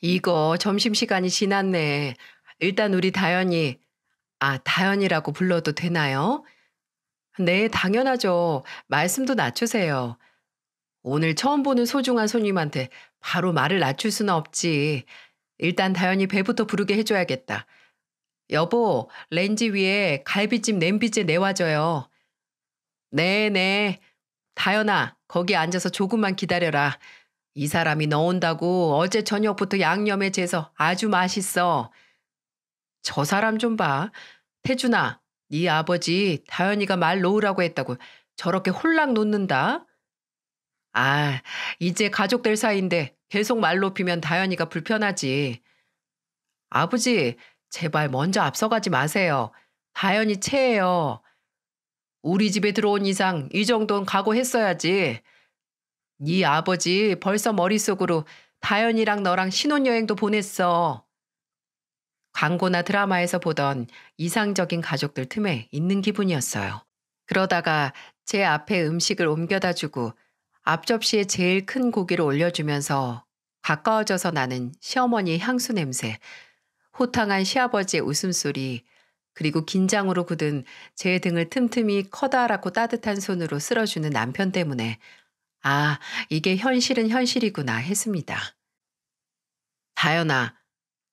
이거 점심시간이 지났네. 일단 우리 다현이, 아, 다현이라고 불러도 되나요? 네, 당연하죠. 말씀도 낮추세요. 오늘 처음 보는 소중한 손님한테 바로 말을 낮출 수는 없지. 일단 다현이 배부터 부르게 해줘야겠다. 여보, 렌지 위에 갈비찜 냄비째 내와줘요. 네네. 네. 다현아, 거기 앉아서 조금만 기다려라. 이 사람이 넣은다고 어제 저녁부터 양념에 재서 아주 맛있어. 저 사람 좀 봐. 태준아, 네 아버지 다현이가 말 놓으라고 했다고 저렇게 홀랑 놓는다? 아, 이제 가족 들 사이인데 계속 말 높이면 다현이가 불편하지. 아버지, 제발 먼저 앞서가지 마세요. 다현이 체해요. 우리 집에 들어온 이상 이 정도는 각오했어야지. 네 아버지 벌써 머릿속으로 다현이랑 너랑 신혼여행도 보냈어. 광고나 드라마에서 보던 이상적인 가족들 틈에 있는 기분이었어요. 그러다가 제 앞에 음식을 옮겨다 주고 앞접시에 제일 큰 고기를 올려주면서 가까워져서 나는 시어머니 의 향수 냄새, 호탕한 시아버지의 웃음소리, 그리고 긴장으로 굳은 제 등을 틈틈이 커다랗고 따뜻한 손으로 쓸어주는 남편 때문에 아, 이게 현실은 현실이구나 했습니다. 다연아,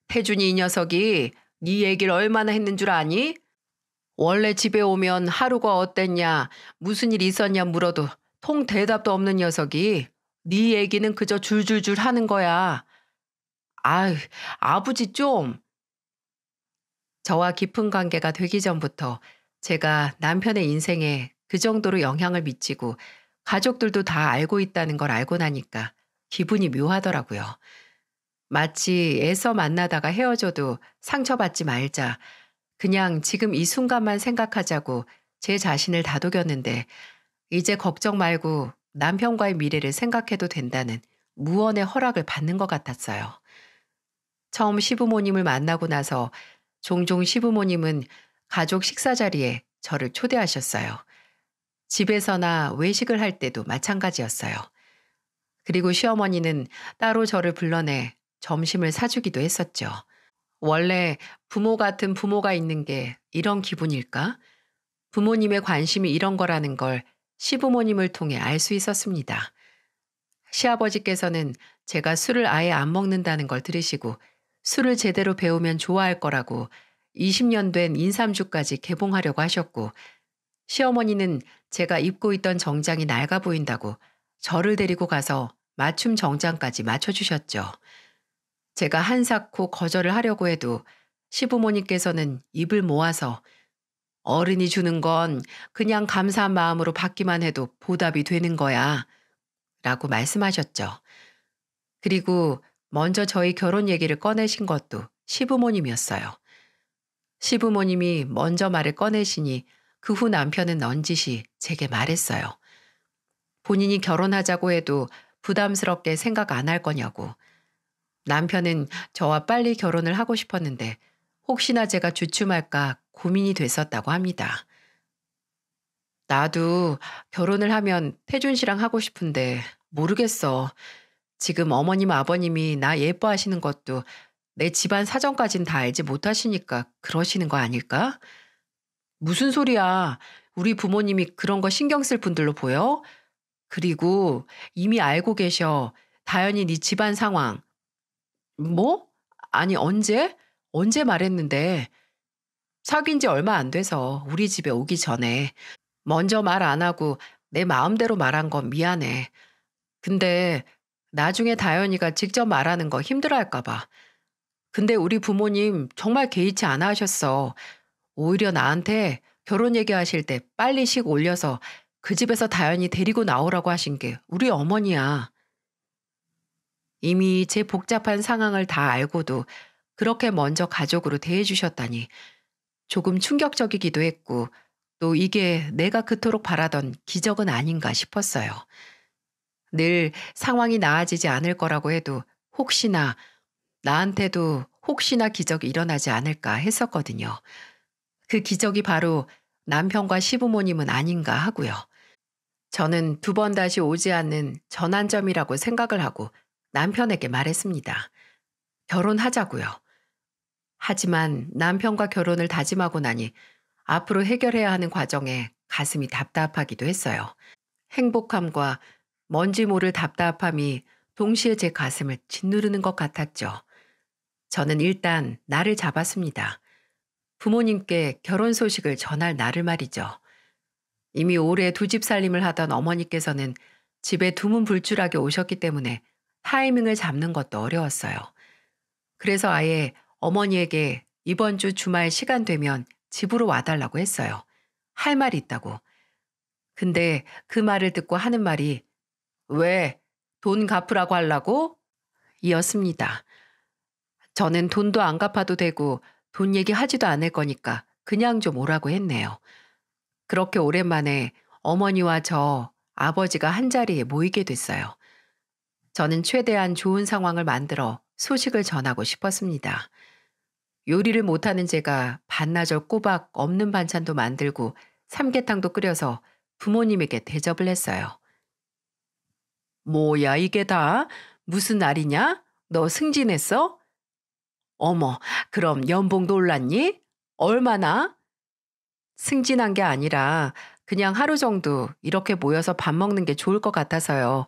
태준이 이 녀석이 네 얘기를 얼마나 했는 줄 아니? 원래 집에 오면 하루가 어땠냐, 무슨 일 있었냐 물어도 통 대답도 없는 녀석이 네 얘기는 그저 줄줄줄 하는 거야. 아휴 아버지 좀 저와 깊은 관계가 되기 전부터 제가 남편의 인생에 그 정도로 영향을 미치고 가족들도 다 알고 있다는 걸 알고 나니까 기분이 묘하더라고요. 마치 애써 만나다가 헤어져도 상처받지 말자. 그냥 지금 이 순간만 생각하자고 제 자신을 다독였는데 이제 걱정 말고 남편과의 미래를 생각해도 된다는 무언의 허락을 받는 것 같았어요. 처음 시부모님을 만나고 나서 종종 시부모님은 가족 식사 자리에 저를 초대하셨어요. 집에서나 외식을 할 때도 마찬가지였어요. 그리고 시어머니는 따로 저를 불러내 점심을 사주기도 했었죠. 원래 부모 같은 부모가 있는 게 이런 기분일까? 부모님의 관심이 이런 거라는 걸 시부모님을 통해 알 수 있었습니다. 시아버지께서는 제가 술을 아예 안 먹는다는 걸 들으시고 술을 제대로 배우면 좋아할 거라고 20년 된 인삼주까지 개봉하려고 하셨고 시어머니는 제가 입고 있던 정장이 낡아 보인다고 저를 데리고 가서 맞춤 정장까지 맞춰주셨죠. 제가 한사코 거절을 하려고 해도 시부모님께서는 입을 모아서 어른이 주는 건 그냥 감사한 마음으로 받기만 해도 보답이 되는 거야. 라고 말씀하셨죠. 그리고 먼저 저희 결혼 얘기를 꺼내신 것도 시부모님이었어요. 시부모님이 먼저 말을 꺼내시니 그 후 남편은 넌지시 제게 말했어요. 본인이 결혼하자고 해도 부담스럽게 생각 안 할 거냐고. 남편은 저와 빨리 결혼을 하고 싶었는데 혹시나 제가 주춤할까 고민이 됐었다고 합니다. 나도 결혼을 하면 태준 씨랑 하고 싶은데 모르겠어. 지금 어머님 아버님이 나 예뻐하시는 것도 내 집안 사정까진 다 알지 못하시니까 그러시는 거 아닐까? 무슨 소리야. 우리 부모님이 그런 거 신경 쓸 분들로 보여? 그리고 이미 알고 계셔. 다현이 네 집안 상황. 뭐? 아니 언제? 언제 말했는데? 사귄 지 얼마 안 돼서 우리 집에 오기 전에 먼저 말 안 하고 내 마음대로 말한 건 미안해. 근데 나중에 다현이가 직접 말하는 거 힘들어할까봐. 근데 우리 부모님 정말 개의치 않아 하셨어. 오히려 나한테 결혼 얘기하실 때 빨리 식 올려서 그 집에서 다현이 데리고 나오라고 하신 게 우리 어머니야. 이미 제 복잡한 상황을 다 알고도 그렇게 먼저 가족으로 대해주셨다니 조금 충격적이기도 했고 또 이게 내가 그토록 바라던 기적은 아닌가 싶었어요. 늘 상황이 나아지지 않을 거라고 해도 혹시나 나한테도 혹시나 기적이 일어나지 않을까 했었거든요. 그 기적이 바로 남편과 시부모님은 아닌가 하고요. 저는 두 번 다시 오지 않는 전환점이라고 생각을 하고 남편에게 말했습니다. 결혼하자고요. 하지만 남편과 결혼을 다짐하고 나니 앞으로 해결해야 하는 과정에 가슴이 답답하기도 했어요. 행복함과 뭔지 모를 답답함이 동시에 제 가슴을 짓누르는 것 같았죠. 저는 일단 나를 잡았습니다. 부모님께 결혼 소식을 전할 나를 말이죠. 이미 오래 두집 살림을 하던 어머니께서는 집에 두문불출하게 오셨기 때문에 타이밍을 잡는 것도 어려웠어요. 그래서 아예 어머니에게 이번 주 주말 시간 되면 집으로 와달라고 했어요. 할 말이 있다고. 근데 그 말을 듣고 하는 말이 왜? 돈 갚으라고 하려고 이었습니다. 저는 돈도 안 갚아도 되고 돈 얘기 하지도 않을 거니까 그냥 좀 오라고 했네요. 그렇게 오랜만에 어머니와 저 아버지가 한 자리에 모이게 됐어요. 저는 최대한 좋은 상황을 만들어 소식을 전하고 싶었습니다. 요리를 못하는 제가 반나절 꼬박 없는 반찬도 만들고 삼계탕도 끓여서 부모님에게 대접을 했어요. 뭐야 이게 다? 무슨 날이냐? 너 승진했어? 어머, 그럼 연봉도 올랐니? 얼마나? 승진한 게 아니라 그냥 하루 정도 이렇게 모여서 밥 먹는 게 좋을 것 같아서요.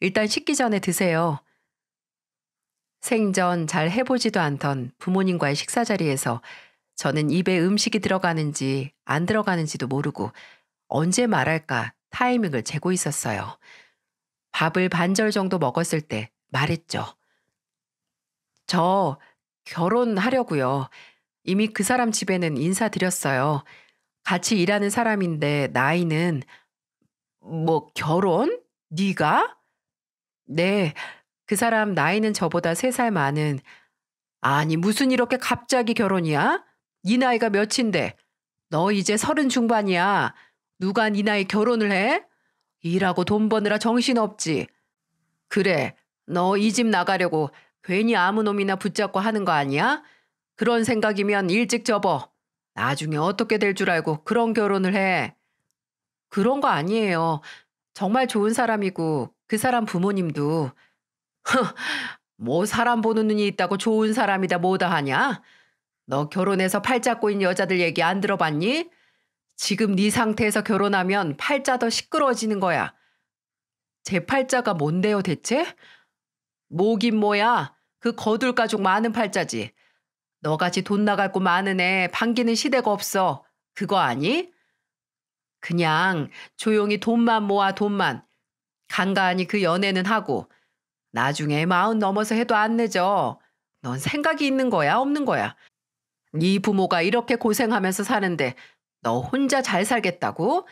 일단 식기 전에 드세요. 생전 잘 해보지도 않던 부모님과의 식사 자리에서 저는 입에 음식이 들어가는지 안 들어가는지도 모르고 언제 말할까 타이밍을 재고 있었어요. 밥을 반절 정도 먹었을 때 말했죠. 저 결혼하려고요. 이미 그 사람 집에는 인사드렸어요. 같이 일하는 사람인데 나이는 뭐 결혼? 네가? 네. 그 사람 나이는 저보다 세 살 많은 아니 무슨 이렇게 갑자기 결혼이야? 이 나이가 몇인데? 너 이제 서른 중반이야. 누가 네 나이 결혼을 해? 일하고 돈 버느라 정신없지. 그래, 너 이 집 나가려고 괜히 아무 놈이나 붙잡고 하는 거 아니야? 그런 생각이면 일찍 접어. 나중에 어떻게 될 줄 알고 그런 결혼을 해. 그런 거 아니에요. 정말 좋은 사람이고 그 사람 부모님도. 뭐 사람 보는 눈이 있다고 좋은 사람이다 뭐다 하냐? 너 결혼해서 팔 잡고 있는 여자들 얘기 안 들어봤니? 지금 네 상태에서 결혼하면 팔자 더 시끄러워지는 거야. 제 팔자가 뭔데요 대체? 뭐긴 뭐야. 그 거둘 가족 많은 팔자지. 너같이 돈 나갈 거 많은 애 반기는 시대가 없어. 그거 아니? 그냥 조용히 돈만 모아 돈만. 간간히 그 연애는 하고 나중에 마흔 넘어서 해도 안 늦어. 넌 생각이 있는 거야 없는 거야. 네 부모가 이렇게 고생하면서 사는데 너 혼자 잘 살겠다고?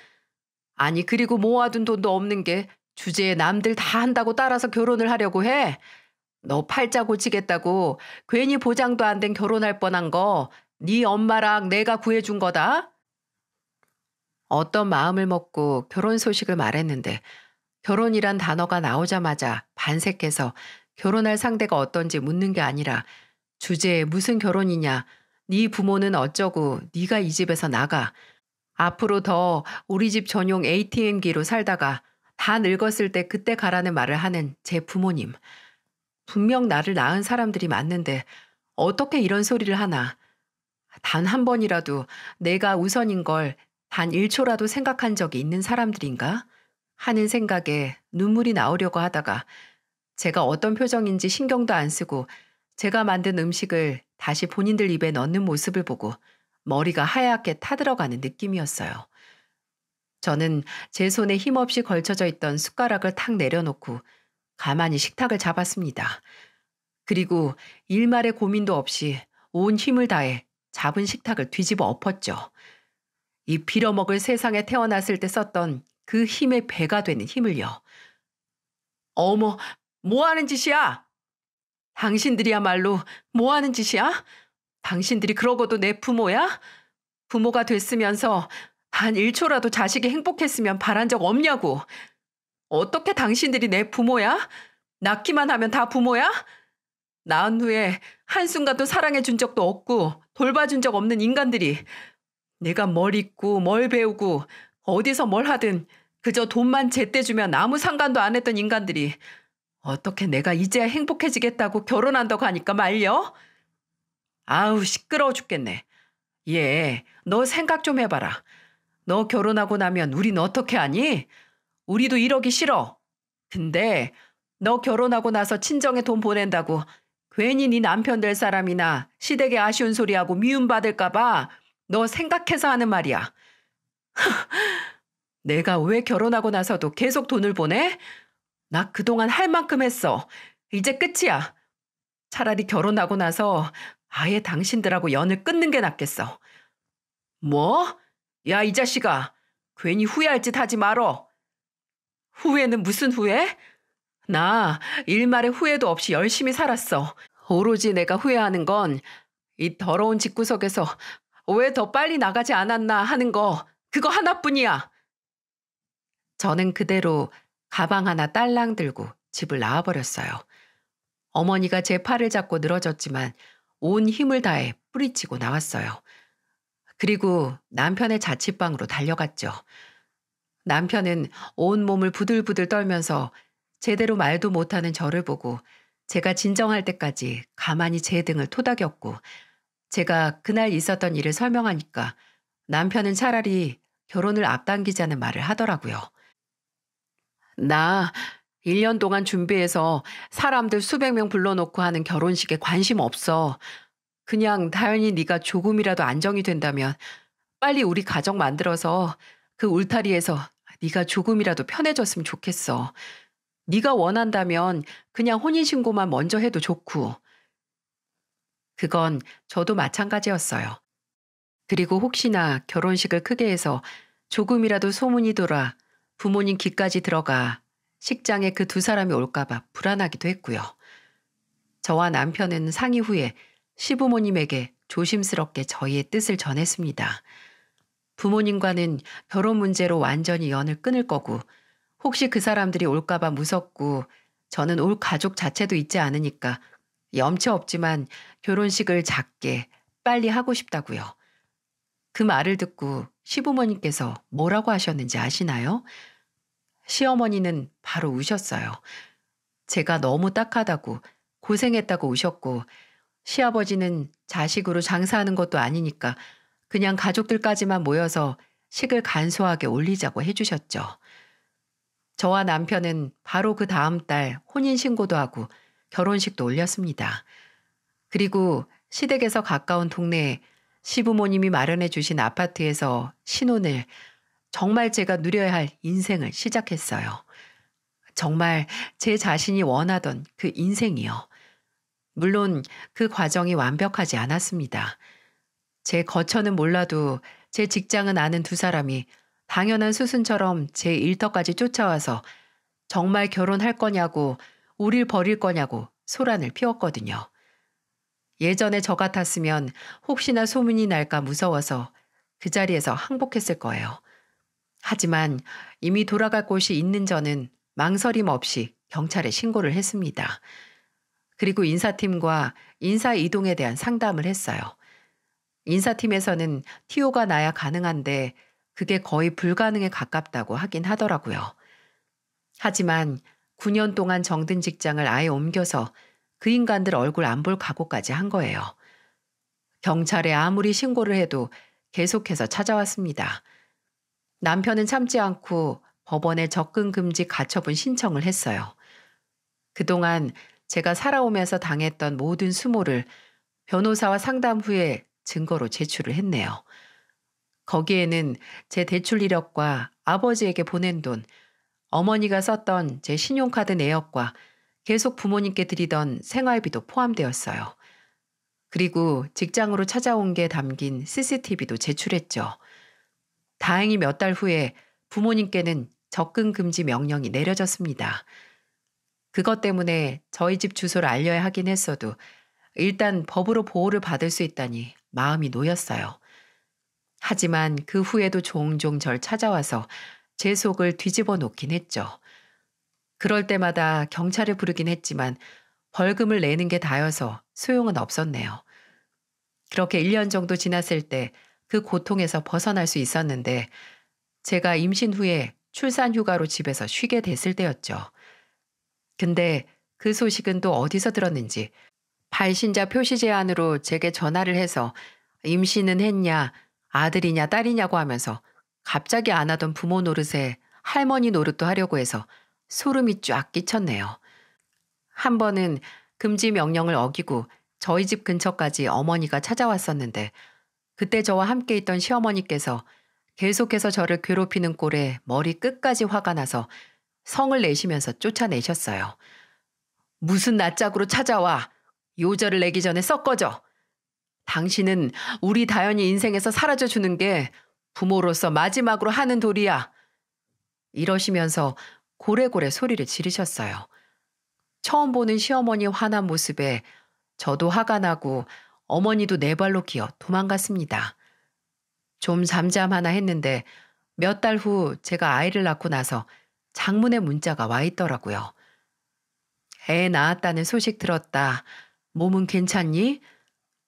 아니 그리고 모아둔 돈도 없는 게 주제에 남들 다 한다고 따라서 결혼을 하려고 해. 너 팔자 고치겠다고 괜히 보장도 안 된 결혼할 뻔한 거 네 엄마랑 내가 구해준 거다. 어떤 마음을 먹고 결혼 소식을 말했는데 결혼이란 단어가 나오자마자 반색해서 결혼할 상대가 어떤지 묻는 게 아니라 주제에 무슨 결혼이냐 네 부모는 어쩌고 네가 이 집에서 나가. 앞으로 더 우리 집 전용 ATM기로 살다가 다 늙었을 때 그때 가라는 말을 하는 제 부모님. 분명 나를 낳은 사람들이 맞는데 어떻게 이런 소리를 하나. 단 한 번이라도 내가 우선인 걸 단 1초라도 생각한 적이 있는 사람들인가? 하는 생각에 눈물이 나오려고 하다가 제가 어떤 표정인지 신경도 안 쓰고 제가 만든 음식을 다시 본인들 입에 넣는 모습을 보고 머리가 하얗게 타들어가는 느낌이었어요. 저는 제 손에 힘없이 걸쳐져 있던 숟가락을 탁 내려놓고 가만히 식탁을 잡았습니다. 그리고 일말의 고민도 없이 온 힘을 다해 잡은 식탁을 뒤집어 엎었죠. 이 빌어먹을 세상에 태어났을 때 썼던 그 힘의 배가 되는 힘을요. 어머, 뭐 하는 짓이야? 당신들이야말로 뭐 하는 짓이야? 당신들이 그러고도 내 부모야? 부모가 됐으면서 한 1초라도 자식이 행복했으면 바란 적 없냐고. 어떻게 당신들이 내 부모야? 낳기만 하면 다 부모야? 낳은 후에 한순간도 사랑해 준 적도 없고 돌봐준 적 없는 인간들이 내가 뭘 입고 뭘 배우고 어디서 뭘 하든 그저 돈만 제때 주면 아무 상관도 안 했던 인간들이 어떻게 내가 이제야 행복해지겠다고 결혼한다고 하니까 말려? 아우, 시끄러워 죽겠네. 얘, 예, 너 생각 좀 해봐라. 너 결혼하고 나면 우린 어떻게 하니? 우리도 이러기 싫어. 근데 너 결혼하고 나서 친정에 돈 보낸다고 괜히 네 남편 될 사람이나 시댁에 아쉬운 소리하고 미움받을까봐 너 생각해서 하는 말이야. 내가 왜 결혼하고 나서도 계속 돈을 보내? 나 그동안 할 만큼 했어. 이제 끝이야. 차라리 결혼하고 나서 아예 당신들하고 연을 끊는 게 낫겠어. 뭐? 야, 이 자식아. 괜히 후회할 짓 하지 말어. 후회는 무슨 후회? 나 일말의 후회도 없이 열심히 살았어. 오로지 내가 후회하는 건 이 더러운 집구석에서 왜 더 빨리 나가지 않았나 하는 거 그거 하나뿐이야. 저는 그대로 가방 하나 딸랑 들고 집을 나와버렸어요. 어머니가 제 팔을 잡고 늘어졌지만 온 힘을 다해 뿌리치고 나왔어요. 그리고 남편의 자취방으로 달려갔죠. 남편은 온몸을 부들부들 떨면서 제대로 말도 못하는 저를 보고 제가 진정할 때까지 가만히 제 등을 토닥였고 제가 그날 있었던 일을 설명하니까 남편은 차라리 결혼을 앞당기자는 말을 하더라고요. 나 1년 동안 준비해서 사람들 수백 명 불러놓고 하는 결혼식에 관심 없어. 그냥 다현이 네가 조금이라도 안정이 된다면 빨리 우리 가정 만들어서 그 울타리에서 네가 조금이라도 편해졌으면 좋겠어. 네가 원한다면 그냥 혼인신고만 먼저 해도 좋고. 그건 저도 마찬가지였어요. 그리고 혹시나 결혼식을 크게 해서 조금이라도 소문이 돌아 부모님 귀까지 들어가 식장에 그 두 사람이 올까봐 불안하기도 했고요. 저와 남편은 상의 후에 시부모님에게 조심스럽게 저희의 뜻을 전했습니다. 부모님과는 결혼 문제로 완전히 연을 끊을 거고 혹시 그 사람들이 올까봐 무섭고 저는 올 가족 자체도 있지 않으니까 염치 없지만 결혼식을 작게 빨리 하고 싶다고요. 그 말을 듣고 시부모님께서 뭐라고 하셨는지 아시나요? 시어머니는 바로 우셨어요. 제가 너무 딱하다고 고생했다고 우셨고 시아버지는 자식으로 장사하는 것도 아니니까 그냥 가족들까지만 모여서 식을 간소하게 올리자고 해주셨죠. 저와 남편은 바로 그 다음 달 혼인신고도 하고 결혼식도 올렸습니다. 그리고 시댁에서 가까운 동네에 시부모님이 마련해 주신 아파트에서 신혼을 정말 제가 누려야 할 인생을 시작했어요. 정말 제 자신이 원하던 그 인생이요. 물론 그 과정이 완벽하지 않았습니다. 제 거처는 몰라도 제 직장은 아는 두 사람이 당연한 수순처럼 제 일터까지 쫓아와서 정말 결혼할 거냐고, 우릴 버릴 거냐고 소란을 피웠거든요. 예전에 저 같았으면 혹시나 소문이 날까 무서워서 그 자리에서 항복했을 거예요. 하지만 이미 돌아갈 곳이 있는 저는 망설임 없이 경찰에 신고를 했습니다. 그리고 인사팀과 인사 이동에 대한 상담을 했어요. 인사팀에서는 t o 가 나야 가능한데 그게 거의 불가능에 가깝다고 하긴 하더라고요. 하지만 9년 동안 정든 직장을 아예 옮겨서 그 인간들 얼굴 안 볼 각오까지 한 거예요. 경찰에 아무리 신고를 해도 계속해서 찾아왔습니다. 남편은 참지 않고 법원에 접근 금지 가처분 신청을 했어요. 그동안 제가 살아오면서 당했던 모든 수모를 변호사와 상담 후에 증거로 제출을 했네요. 거기에는 제 대출 이력과 아버지에게 보낸 돈, 어머니가 썼던 제 신용카드 내역과 계속 부모님께 드리던 생활비도 포함되었어요. 그리고 직장으로 찾아온 게 담긴 CCTV도 제출했죠. 다행히 몇 달 후에 부모님께는 접근 금지 명령이 내려졌습니다. 그것 때문에 저희 집 주소를 알려야 하긴 했어도 일단 법으로 보호를 받을 수 있다니 마음이 놓였어요. 하지만 그 후에도 종종 절 찾아와서 제 속을 뒤집어 놓긴 했죠. 그럴 때마다 경찰을 부르긴 했지만 벌금을 내는 게 다여서 소용은 없었네요. 그렇게 1년 정도 지났을 때 그 고통에서 벗어날 수 있었는데 제가 임신 후에 출산 휴가로 집에서 쉬게 됐을 때였죠. 근데 그 소식은 또 어디서 들었는지 발신자 표시 제한으로 제게 전화를 해서 임신은 했냐, 아들이냐, 딸이냐고 하면서 갑자기 안 하던 부모 노릇에 할머니 노릇도 하려고 해서 소름이 쫙 끼쳤네요. 한 번은 금지 명령을 어기고 저희 집 근처까지 어머니가 찾아왔었는데 그때 저와 함께 있던 시어머니께서 계속해서 저를 괴롭히는 꼴에 머리 끝까지 화가 나서 성을 내시면서 쫓아내셨어요. 무슨 낯짝으로 찾아와! 요절을 내기 전에 섞어져! 당신은 우리 다현이 인생에서 사라져 주는 게 부모로서 마지막으로 하는 도리야! 이러시면서 고래고래 소리를 지르셨어요. 처음 보는 시어머니 화난 모습에 저도 화가 나고 어머니도 네 발로 기어 도망갔습니다. 좀 잠잠하나 했는데 몇 달 후 제가 아이를 낳고 나서 장문의 문자가 와 있더라고요. 애 낳았다는 소식 들었다. 몸은 괜찮니?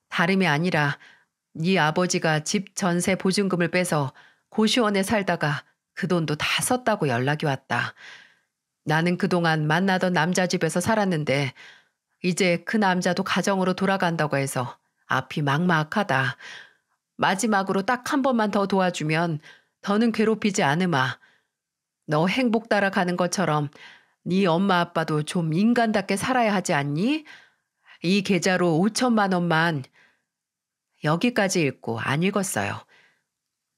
다름이 아니라 네 아버지가 집 전세 보증금을 빼서 고시원에 살다가 그 돈도 다 썼다고 연락이 왔다. 나는 그동안 만나던 남자 집에서 살았는데 이제 그 남자도 가정으로 돌아간다고 해서 앞이 막막하다. 마지막으로 딱 한 번만 더 도와주면 더는 괴롭히지 않으마. 너 행복 따라가는 것처럼 네 엄마 아빠도 좀 인간답게 살아야 하지 않니? 이 계좌로 5천만 원만 여기까지 읽고 안 읽었어요.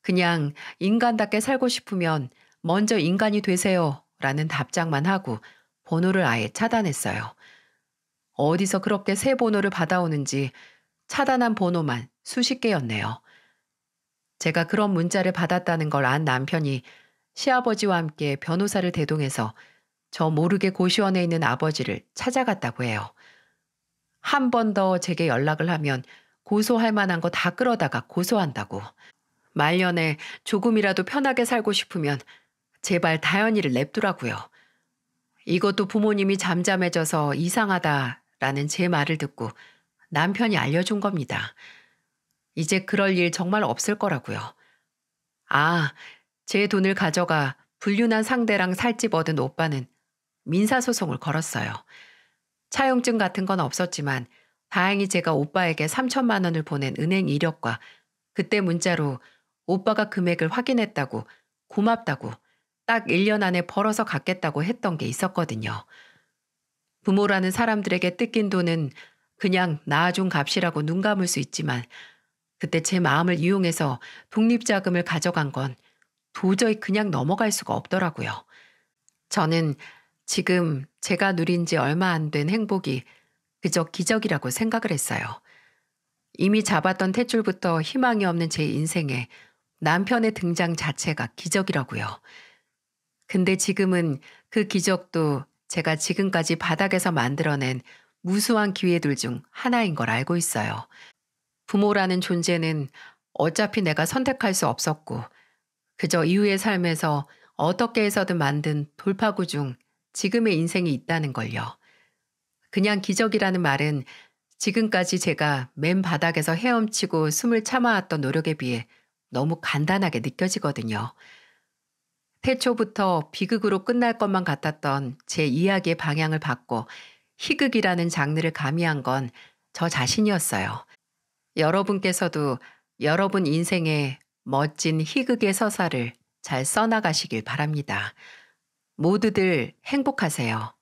그냥 인간답게 살고 싶으면 먼저 인간이 되세요 라는 답장만 하고 번호를 아예 차단했어요. 어디서 그렇게 새 번호를 받아오는지 차단한 번호만 수십 개였네요. 제가 그런 문자를 받았다는 걸 안 남편이 시아버지와 함께 변호사를 대동해서 저 모르게 고시원에 있는 아버지를 찾아갔다고 해요. 한 번 더 제게 연락을 하면 고소할 만한 거 다 끌어다가 고소한다고. 말년에 조금이라도 편하게 살고 싶으면 제발 다현이를 냅두라고요. 이것도 부모님이 잠잠해져서 이상하다라는 제 말을 듣고 남편이 알려준 겁니다. 이제 그럴 일 정말 없을 거라고요. 아, 제 돈을 가져가 불륜한 상대랑 살집 얻은 오빠는 민사소송을 걸었어요. 차용증 같은 건 없었지만 다행히 제가 오빠에게 3천만 원을 보낸 은행 이력과 그때 문자로 오빠가 금액을 확인했다고 고맙다고 딱 1년 안에 벌어서 갚겠다고 했던 게 있었거든요. 부모라는 사람들에게 뜯긴 돈은 그냥 나아준 값이라고 눈 감을 수 있지만 그때 제 마음을 이용해서 독립자금을 가져간 건 도저히 그냥 넘어갈 수가 없더라고요. 저는 지금 제가 누린 지 얼마 안 된 행복이 그저 기적이라고 생각을 했어요. 이미 잡았던 탯줄부터 희망이 없는 제 인생에 남편의 등장 자체가 기적이라고요. 근데 지금은 그 기적도 제가 지금까지 바닥에서 만들어낸 무수한 기회들 중 하나인 걸 알고 있어요. 부모라는 존재는 어차피 내가 선택할 수 없었고, 그저 이후의 삶에서 어떻게 해서든 만든 돌파구 중 지금의 인생이 있다는 걸요. 그냥 기적이라는 말은 지금까지 제가 맨 바닥에서 헤엄치고 숨을 참아왔던 노력에 비해 너무 간단하게 느껴지거든요. 태초부터 비극으로 끝날 것만 같았던 제 이야기의 방향을 바꿔 희극이라는 장르를 가미한 건 저 자신이었어요. 여러분께서도 여러분 인생의 멋진 희극의 서사를 잘 써나가시길 바랍니다. 모두들 행복하세요.